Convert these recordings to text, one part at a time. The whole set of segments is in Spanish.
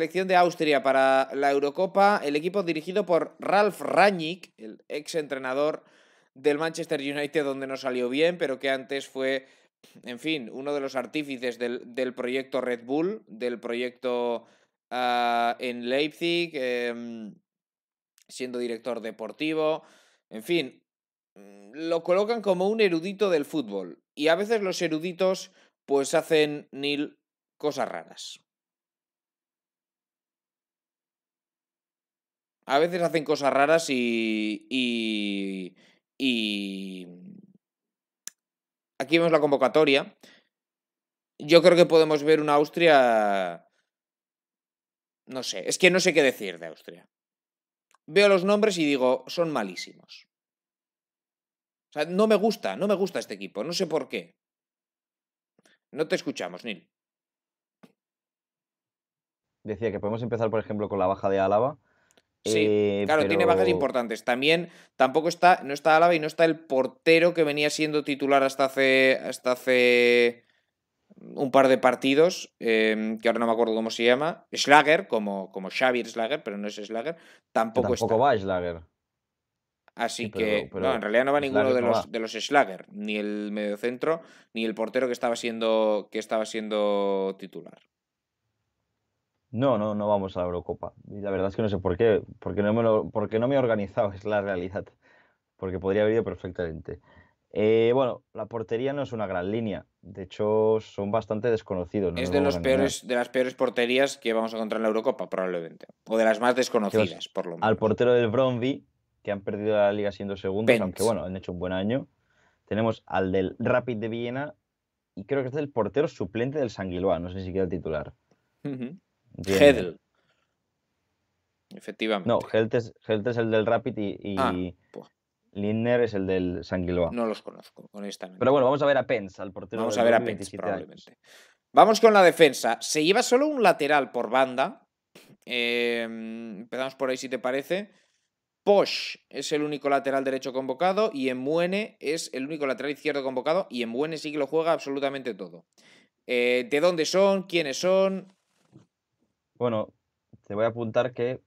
selección de Austria para la Eurocopa, el equipo dirigido por Ralf Rangnick, el ex entrenador del Manchester United, donde no salió bien, pero que antes fue, en fin, uno de los artífices del, proyecto Red Bull, del proyecto ah, en Leipzig, em, siendo director deportivo, en fin, mm, lo colocan como un erudito del fútbol. Y a veces los eruditos pues hacen, Neil, cosas raras. a veces hacen cosas raras y, y, y... Aquí vemos la convocatoria. Yo creo que podemos ver una Austria... No sé, es que no sé qué decir de Austria. Veo los nombres y digo, son malísimos. O sea, no me gusta, no me gusta este equipo, no sé por qué. No te escuchamos, Nil. Decía que podemos empezar, por ejemplo, con la baja de Álava Sí, eh, claro, tiene bajas importantes. También tampoco está, no está Álava y no está el portero que venía siendo titular hasta hace, hasta hace un par de partidos, em, que ahora no me acuerdo cómo se llama. Schlager, como, como Xavier Schlager, pero no es Schlager. Tampoco, está. va Schlager. Así que, no, en realidad no va ninguno de los, Schlager, ni el mediocentro, ni el portero que estaba siendo, que estaba siendo titular. No, no, vamos a la Eurocopa. Y la verdad es que no sé por qué, porque no me, lo, porque no me he organizado, es la realidad. Porque podría haber ido perfectamente. Eh, bueno, la portería no es una gran línea. De hecho, son bastante desconocidos. es de, los peores, de las peores porterías que vamos a encontrar en la Eurocopa, probablemente. O de las más desconocidas, por lo menos. Al portero del Bromby, que han perdido la liga siendo segundos, aunque bueno, han hecho un buen año. Tenemos al del Rapid de Viena y creo que es el portero suplente del Sanguilua, no sé si queda titular. Hedl. Efectivamente. No, Helt es, el del Rapid y, y ah, pues. Lindner es el del Sanguiloa. No los conozco, honestamente. Pero bueno, vamos a ver a Pence, al portero. Vamos a ver a Pence, probablemente. Vamos con la defensa. Se lleva solo un lateral por banda. Em, empezamos por ahí, si te parece. Posh es el único lateral derecho convocado y Muene es el único lateral izquierdo convocado y Muene sí que lo juega absolutamente todo. Eh, ¿De dónde son? ¿Quiénes son? Bueno, te voy a apuntar que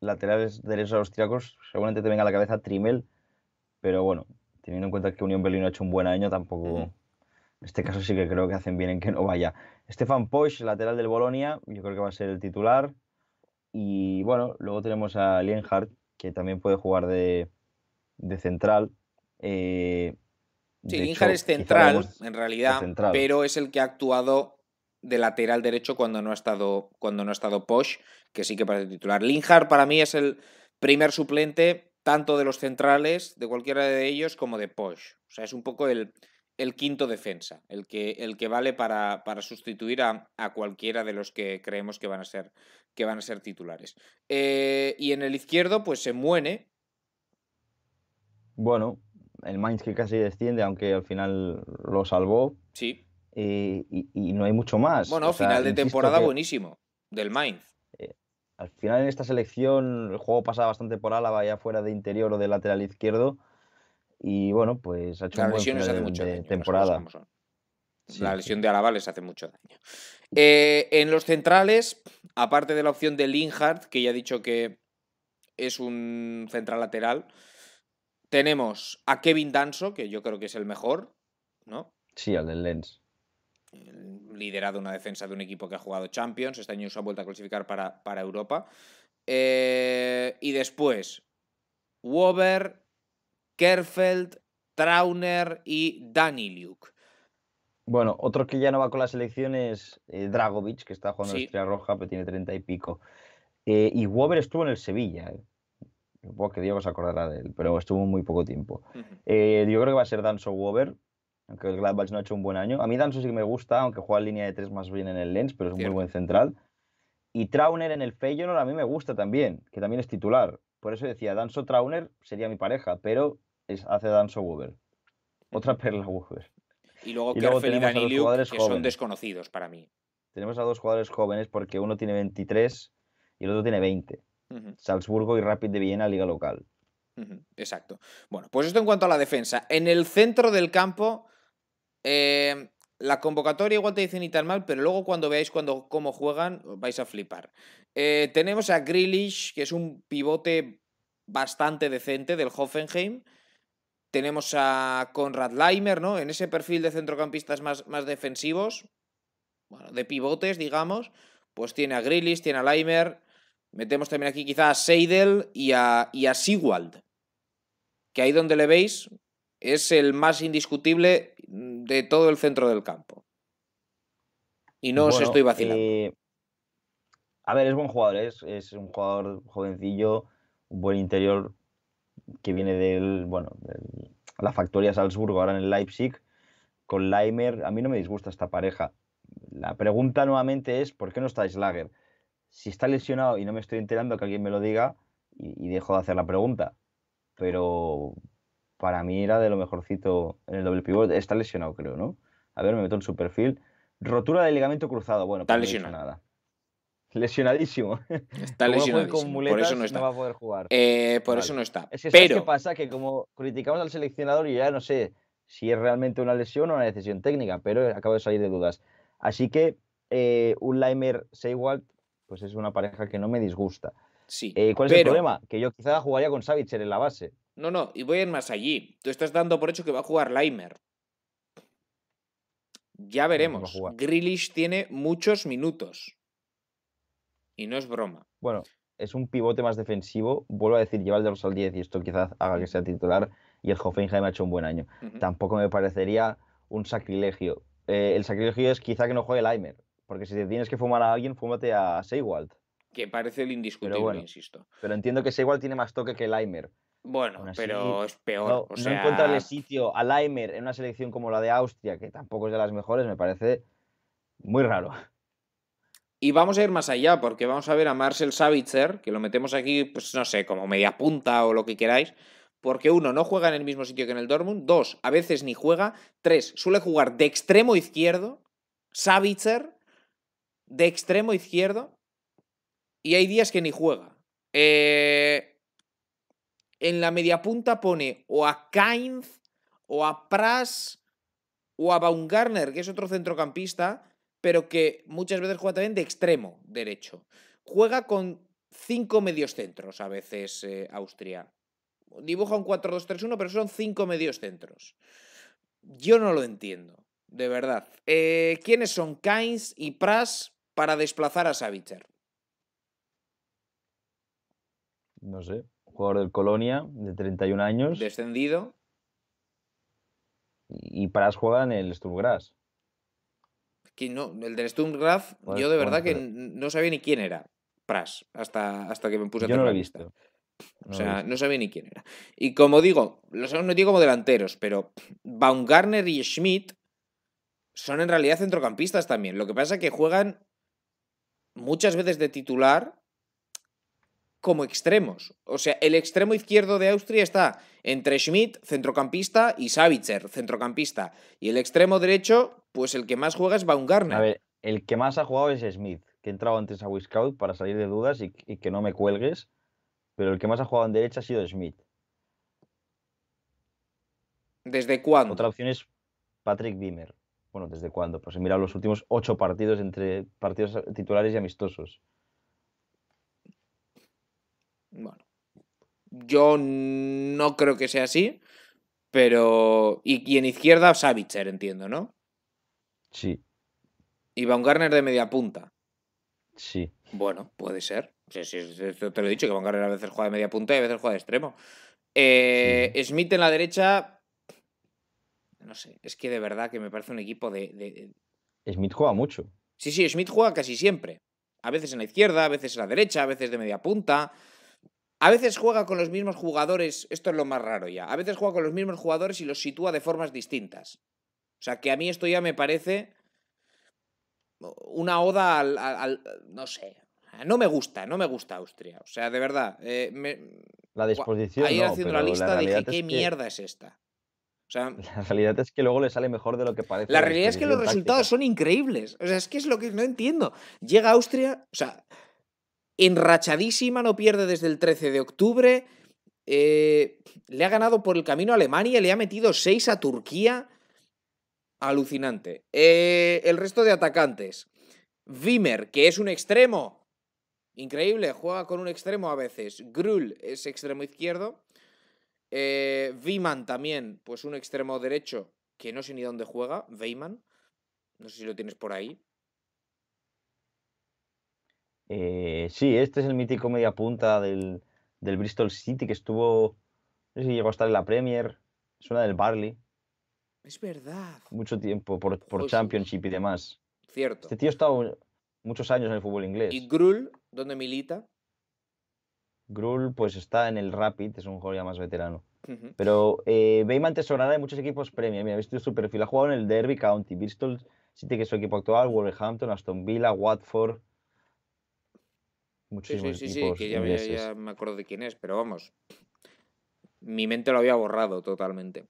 laterales derechos austriacos seguramente te venga a la cabeza Trimel, pero bueno, teniendo en cuenta que Unión Berlín ha hecho un buen año, tampoco... En este caso sí que creo que hacen bien en que no vaya. Stefan Pois, lateral del Bolonia, yo creo que va a ser el titular. Y bueno, luego tenemos a Lienhardt, que también puede jugar de, central. Eh, sí, Lienhardt es central, en realidad, pero es el que ha actuado de lateral derecho cuando no ha estado, cuando no ha estado Posh, que sí que parece titular. Linhard para mí es el primer suplente tanto de los centrales, de cualquiera de ellos, como de Posh. O sea, es un poco el, el quinto defensa, el que, el que vale para, para sustituir a, cualquiera de los que creemos que van a ser, que van a ser titulares. Eh, y en el izquierdo, pues se muene. Bueno, el Mainz que casi desciende, aunque al final lo salvó. Sí. Eh, y, no hay mucho más. Bueno, final de temporada buenísimo, del Mainz. Eh, al final en esta selección el juego pasa bastante por Álava, ya fuera de interior o de lateral izquierdo. Y bueno, pues ha hecho un hace mucho de daño, temporada. la lesión de Álava les hace mucho daño. Eh, en los centrales, aparte de la opción de Linhardt, que ya he dicho que es un central lateral, tenemos a Kevin Danso, que yo creo que es el mejor, ¿no? Sí, al del Lens liderado una defensa de un equipo que ha jugado Champions, este año se ha vuelto a clasificar para, para Europa. Eh, y después, Wober, Kerfeld, Trauner y Daniliuk. Bueno, otro que ya no va con la selección es eh, Dragovic, que está jugando en Estrella Roja, pero tiene treinta y pico. Eh, y Wober estuvo en el Sevilla. que Diego se acordará de él, pero estuvo muy poco tiempo. yo creo que va a ser Danso Wober, aunque el Gladbach no ha hecho un buen año. A mí Danso sí que me gusta, aunque juega en línea de tres más bien en el Lens, pero es un muy buen central. Y Trauner en el Feyenoord a mí me gusta también, que también es titular. Por eso decía, Danso Trauner sería mi pareja, pero es, hace Danso Weber. Otra perla Weber. Y luego, y tenemos a que jóvenes. son desconocidos para mí. Tenemos a dos jugadores jóvenes porque uno tiene 23 y el otro tiene 20. Salzburgo y Rapid de Viena, liga local. Exacto. Bueno, pues esto en cuanto a la defensa. En el centro del campo Em, la convocatoria igual te dicen y tal mal, pero luego cuando veáis cuando, cómo juegan, vais a flipar. Eh, tenemos a Grealish, que es un pivote bastante decente del Hoffenheim. Tenemos a Konrad Leimer, ¿no? En ese perfil de centrocampistas más, más defensivos, bueno, de pivotes, digamos, pues tiene a Grealish, tiene a Leimer. Metemos también aquí quizá a Seidel y a, y a que ahí donde le veis, es el más indiscutible de todo el centro del campo. Y no os estoy vacilando. Eh, a ver, es buen jugador, es, un jugador jovencillo, un buen interior que viene del, bueno, de la factoría Salzburgo, ahora en Leipzig, con Leimer. A mí no me disgusta esta pareja. La pregunta nuevamente es, ¿por qué no está Slager? Si está lesionado y no me estoy enterando, que alguien me lo diga y dejo de hacer la pregunta. Pero para mí era de lo mejorcito en el doble pivot. Está lesionado, creo, ¿no? A ver, me meto en su perfil. Rotura de ligamento cruzado. Bueno, está pues lesionado. Nada. Lesionadísimo. Está lesionado. por eso no, está. va a poder jugar. Eh, por eso no está. Es que, Pero... pasa? Que como criticamos al seleccionador y ya no sé si es realmente una lesión o una decisión técnica, pero acabo de salir de dudas. Así que eh, un Limer Seywalt, pues es una pareja que no me disgusta. Sí. Eh, ¿Cuál es el problema? Que yo quizá jugaría con Savitzer en la base, no, no, y voy a más allí. Tú estás dando por hecho que va a jugar Laimer. Ya veremos. No tiene muchos minutos. Y no es broma. Bueno, es un pivote más defensivo. Vuelvo a decir, lleva el al 10 y esto quizás haga que sea titular. Y el Hoffenheim ha hecho un buen año. Tampoco me parecería un sacrilegio. Eh, el sacrilegio es quizá que no juegue Laimer. Porque si te tienes que fumar a alguien, fúmate a Seywald. Que parece el indiscutible, insisto. Pero entiendo que Seywald tiene más toque que Laimer. Bueno, pero es peor. No, o sea... encontrarle sitio a Leimer en una selección como la de Austria, que tampoco es de las mejores, me parece muy raro. Y vamos a ir más allá, porque vamos a ver a Marcel Savitzer, que lo metemos aquí, pues no sé, como media punta o lo que queráis, porque uno, no juega en el mismo sitio que en el Dortmund, dos, a veces ni juega, tres, suele jugar de extremo izquierdo, Savitzer, de extremo izquierdo, y hay días que ni juega. Eh, en la media punta pone o a Kainz, o a Pras, o a Baumgartner, que es otro centrocampista, pero que muchas veces juega también de extremo derecho. Juega con cinco medios centros a veces eh, Austria. Dibuja un 4-2-3-1, pero son cinco medios centros. Yo no lo entiendo, de verdad. Eh, ¿Quiénes son Kainz y Pras para desplazar a Savitzer? No sé, jugador del Colonia, de 31 años. Descendido. Y Pras juega en el Sturmgrass. Que no, el del Sturmgrass, pues, yo de verdad que no sabía ni quién era Pras, hasta, hasta que me puse yo no lo he visto. o sea, no sabía ni quién era. Y como digo, los hemos metido como delanteros, pero Baumgartner y Schmidt son en realidad centrocampistas también. Lo que pasa es que juegan muchas veces de titular como extremos. O sea, el extremo izquierdo de Austria está entre Schmidt, centrocampista, y Savitzer, centrocampista. Y el extremo derecho, pues el que más juega es Baumgartner. A ver, el que más ha jugado es Smith, que he entrado antes a Wiscout para salir de dudas y, que no me cuelgues. Pero el que más ha jugado en derecha ha sido Smith. ¿Desde cuándo? Otra opción es Patrick Bimer. Bueno, ¿desde cuándo? Pues mira, los últimos ocho partidos entre partidos titulares y amistosos. Bueno, yo no creo que sea así, pero. Y, en izquierda, Savitzer, entiendo, ¿no? Sí. Y Garner de media punta. Sí. Bueno, puede ser. Sí, sí, te lo he dicho, que Baumgartner a veces juega de media punta y a veces juega de extremo. Eh, Smith en la derecha. No sé, es que de verdad que me parece un equipo de, Smith juega mucho. Sí, sí, Smith juega casi siempre. A veces en la izquierda, a veces en la derecha, a veces de media punta. A veces juega con los mismos jugadores, esto es lo más raro ya, a veces juega con los mismos jugadores y los sitúa de formas distintas. O sea, que a mí esto ya me parece una oda al, no sé, no me gusta, no me gusta Austria. O sea, de verdad. Eh, la disposición. Ahí haciendo la lista dije, ¿qué mierda es esta? O sea, la realidad es que luego le sale mejor de lo que parece. La realidad es que los resultados son increíbles. O sea, es que es lo que no entiendo. Llega Austria, o sea, enrachadísima, no pierde desde el 13 de octubre. Eh, le ha ganado por el camino a Alemania, le ha metido 6 a Turquía. Alucinante. Eh, el resto de atacantes. Wimmer, que es un extremo. Increíble, juega con un extremo a veces. Grul es extremo izquierdo. Eh, también, pues un extremo derecho, que no sé ni dónde juega. Weiman. No sé si lo tienes por ahí. Eh, sí, este es el mítico media punta del, Bristol City que estuvo, no sé si llegó a estar en la Premier, es una del Barley. Es verdad. Mucho tiempo por, Championship y demás. Cierto. Este tío ha estado muchos años en el fútbol inglés. ¿Y Grull, dónde milita? Grull, pues está en el Rapid, es un jugador ya más veterano. Pero eh, Bayman tesorará muchos equipos Premier. Mira, visto su perfil. Ha jugado en el Derby County, Bristol City, que es su equipo actual, Wolverhampton, Aston Villa, Watford, sí, sí, sí, que ya, me acuerdo de quién es, pero vamos, mi mente lo había borrado totalmente.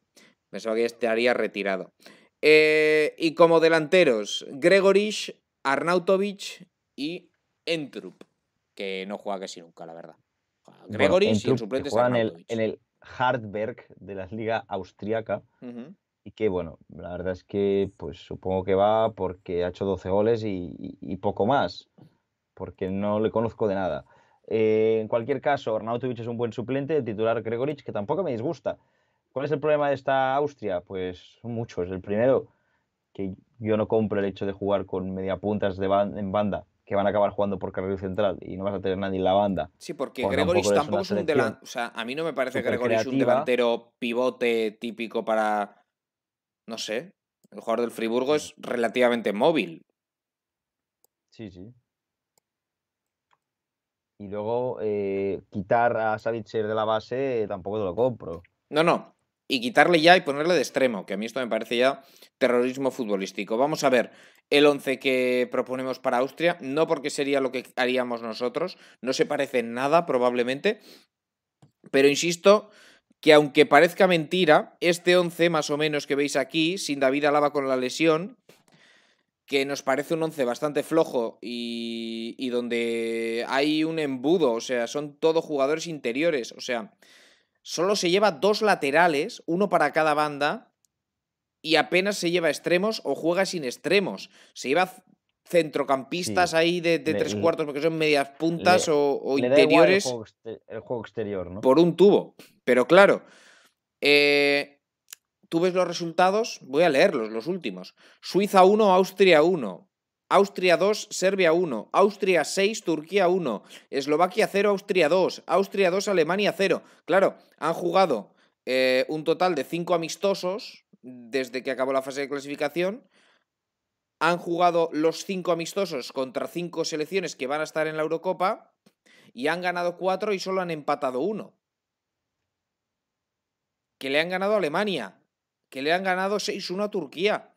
Pensaba que estaría retirado. Eh, y como delanteros, Gregorich, Arnautovic y Entrup, que no juega casi nunca, la verdad. Gregorich y el suplente juegan en, en el Hardberg de la liga austriaca. y que bueno, la verdad es que pues supongo que va porque ha hecho 12 goles y poco más porque no le conozco de nada. Eh, en cualquier caso, Arnautovic es un buen suplente, de titular Gregorich, que tampoco me disgusta. ¿Cuál es el problema de esta Austria? Pues muchos. El primero, que yo no compro el hecho de jugar con mediapuntas de en banda, que van a acabar jugando por carril central y no vas a tener nadie en la banda. Sí, porque Gregoric tampoco, es un delantero. O sea, a mí no me parece Gregorich un delantero pivote típico para. No sé. El jugador del Friburgo es relativamente móvil. Sí, sí. Y luego eh, quitar a Savitzer de la base eh, tampoco te lo compro. No, no. Y quitarle ya y ponerle de extremo, que a mí esto me parece ya terrorismo futbolístico. Vamos a ver el 11 que proponemos para Austria, no porque sería lo que haríamos nosotros, no se parece en nada probablemente, pero insisto que aunque parezca mentira, este 11 más o menos que veis aquí, sin David Alaba con la lesión, que nos parece un once bastante flojo y, donde hay un embudo, o sea, son todos jugadores interiores, o sea, solo se lleva dos laterales, uno para cada banda, y apenas se lleva extremos o juega sin extremos, se lleva centrocampistas ahí de, tres cuartos porque son medias puntas o, interiores. el, juego exterior, ¿no? Por un tubo, pero claro. Eh, tú ves los resultados, voy a leerlos, los últimos. Suiza 1, Austria 1, Austria 2, Serbia 1, Austria 6, Turquía 1, Eslovaquia 0, Austria 2, Austria 2, Alemania 0. Claro, han jugado eh, un total de 5 amistosos desde que acabó la fase de clasificación. Han jugado los 5 amistosos contra 5 selecciones que van a estar en la Eurocopa y han ganado 4 y solo han empatado 1. Que le han ganado a Alemania, que le han ganado 6-1 a Turquía.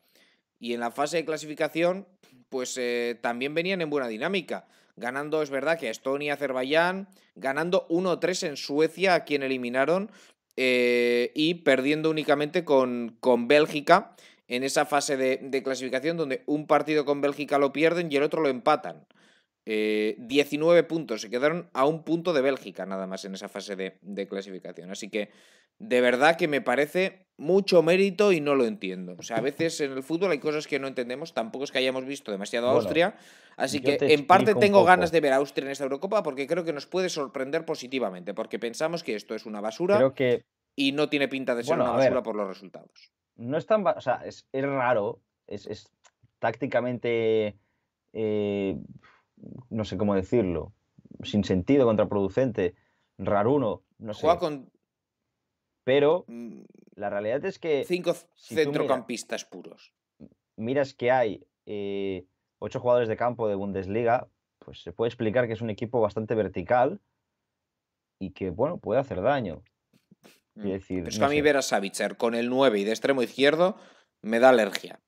Y en la fase de clasificación, pues eh, también venían en buena dinámica. Ganando, es verdad, que a Estonia, Azerbaiyán, ganando 1-3 en Suecia, a quien eliminaron, eh, y perdiendo únicamente con, con Bélgica en esa fase de, clasificación donde un partido con Bélgica lo pierden y el otro lo empatan. 19 eh, puntos, se quedaron a un punto de Bélgica nada más en esa fase de, de clasificación. Así que de verdad que me parece mucho mérito y no lo entiendo. O sea, a veces en el fútbol hay cosas que no entendemos, tampoco es que hayamos visto demasiado a Austria, así que en parte tengo ganas de ver a Austria en esta Eurocopa porque creo que nos puede sorprender positivamente, porque pensamos que esto es una basura y no tiene pinta de ser una basura por los resultados. No es tan, o sea, es, raro, es, tácticamente, eh, no sé cómo decirlo, sin sentido, contraproducente, raruno, no sé. Juega con pero mm. la realidad es que. Cinco centrocampistas puros. Miras que hay eh, ocho jugadores de campo de Bundesliga, pues se puede explicar que es un equipo bastante vertical y que, bueno, puede hacer daño. Mm. es que a mí ver a Savitzer con el 9 y de extremo izquierdo me da alergia.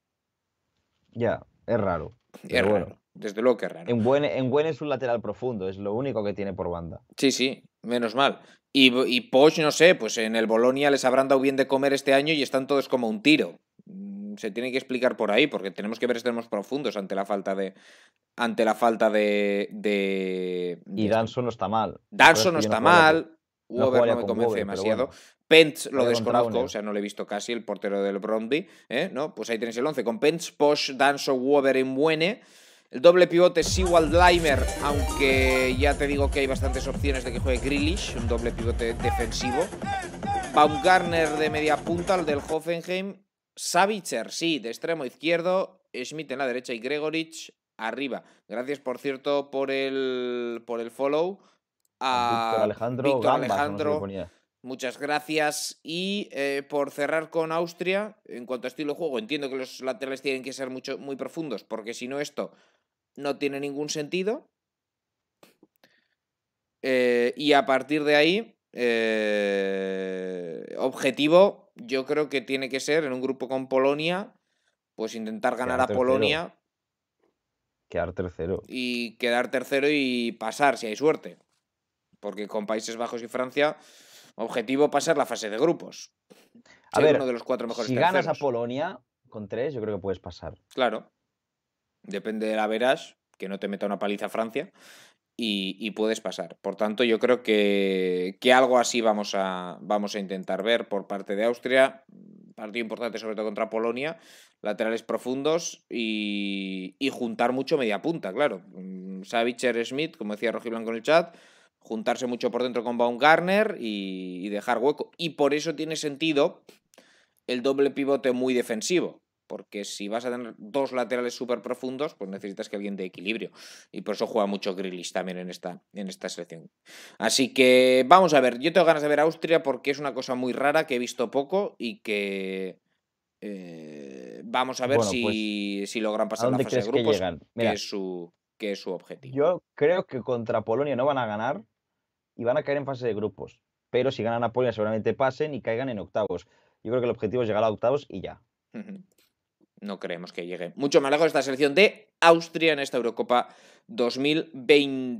Ya, es raro. Es Bueno. Desde luego que es raro. En Buene en es un lateral profundo, es lo único que tiene por banda. Sí, sí, menos mal. Y, y no sé, pues en el Bolonia les habrán dado bien de comer este año y están todos como un tiro. Mm, se tiene que explicar por ahí, porque tenemos que ver extremos profundos ante la falta de. Ante la falta de. Y no está mal. Danso no está mal. no, me convence demasiado. Pence lo desconozco, o sea, no le he visto casi, el portero del Bromby. ¿eh? ¿No? Pues ahí tenéis el 11. Con Pence, Posh, Danso, Uber en Buene el doble pivote Sigwald Limer, aunque ya te digo que hay bastantes opciones de que juegue Grillish, un doble pivote defensivo. Baumgartner de media punta, el del Hoffenheim. Savicher, sí, de extremo izquierdo. Schmidt en la derecha y Gregorich arriba. Gracias, por cierto, por el, por el follow. A Víctor Alejandro Muchas gracias. Y eh, por cerrar con Austria, en cuanto a estilo de juego, entiendo que los laterales tienen que ser mucho, muy profundos, porque si no, esto no tiene ningún sentido. Eh, y a partir de ahí, eh, objetivo, yo creo que tiene que ser en un grupo con Polonia, pues intentar ganar a Polonia. Quedar tercero. Y quedar tercero y pasar, si hay suerte. Porque con Países Bajos y Francia Objetivo pasar la fase de grupos. A ver, uno de los cuatro mejores si ganas a Polonia con tres, yo creo que puedes pasar. Claro. Depende de la veras, que no te meta una paliza Francia, y, puedes pasar. Por tanto, yo creo que, que algo así vamos a, vamos a intentar ver por parte de Austria partido importante sobre todo contra Polonia, laterales profundos y, juntar mucho media punta, claro. Mm, Savicher, Schmidt, como decía Rogi Blanco en el chat, juntarse mucho por dentro con Baumgartner y, dejar hueco. Y por eso tiene sentido el doble pivote muy defensivo, porque si vas a tener dos laterales súper profundos, pues necesitas que alguien de equilibrio. Y por eso juega mucho Grilis también en esta, en esta selección. Así que vamos a ver, yo tengo ganas de ver Austria porque es una cosa muy rara que he visto poco y que eh, vamos a ver si, pues, si, logran pasar la fase de grupos, que, que, es su, que es su objetivo. Yo creo que contra Polonia no van a ganar y van a caer en fase de grupos. Pero si ganan a Polonia seguramente pasen y caigan en octavos. Yo creo que el objetivo es llegar a octavos y ya. No creemos que llegue. Mucho más lejos esta selección de Austria en esta Eurocopa 2020.